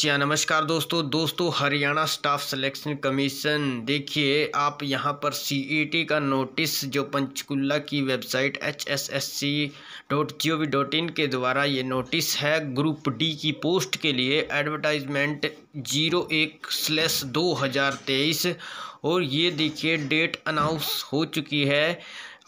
जी हाँ नमस्कार दोस्तों दोस्तों हरियाणा स्टाफ सिलेक्शन कमीशन देखिए आप यहाँ पर सी e का नोटिस जो पंचकुला की website H S S C dot G O V dot in के द्वारा ये नोटिस है ग्रुप डी की पोस्ट के लिए एडवर्टाइजमेंट जीरो एक स्लैस दो हज़ार तेईस और ये देखिए डेट अनाउंस हो चुकी है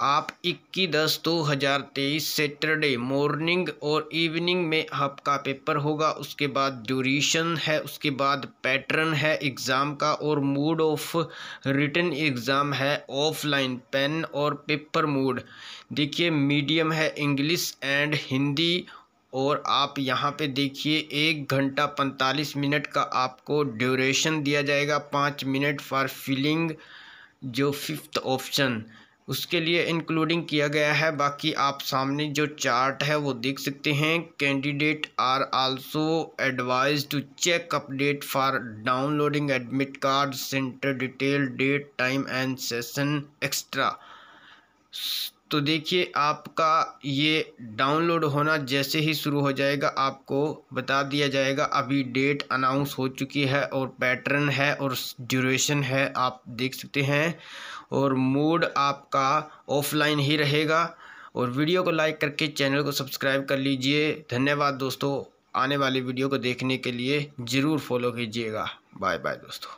आप इक्कीस दस दो हज़ार तेईस सैटरडे मॉर्निंग और इवनिंग में आपका पेपर होगा उसके बाद ड्यूरेशन है उसके बाद पैटर्न है एग्ज़ाम का और मूड ऑफ रिटर्न एग्ज़ाम है ऑफलाइन पेन और पेपर मूड देखिए मीडियम है इंग्लिश एंड हिंदी और आप यहाँ पे देखिए एक घंटा पैंतालीस मिनट का आपको ड्यूरेशन दिया जाएगा पाँच मिनट फॉर फिलिंग जो फिफ्थ ऑप्शन उसके लिए इंक्लूडिंग किया गया है बाकी आप सामने जो चार्ट है वो देख सकते हैं candidate are also advise to check update for downloading admit card centre detail date time and session extra तो देखिए आपका ये डाउनलोड होना जैसे ही शुरू हो जाएगा आपको बता दिया जाएगा अभी डेट अनाउंस हो चुकी है और पैटर्न है और ड्यूरेशन है आप देख सकते हैं और मोड आपका ऑफलाइन ही रहेगा और वीडियो को लाइक करके चैनल को सब्सक्राइब कर लीजिए धन्यवाद दोस्तों आने वाली वीडियो को देखने के लिए ज़रूर फॉलो कीजिएगा बाय बाय दोस्तों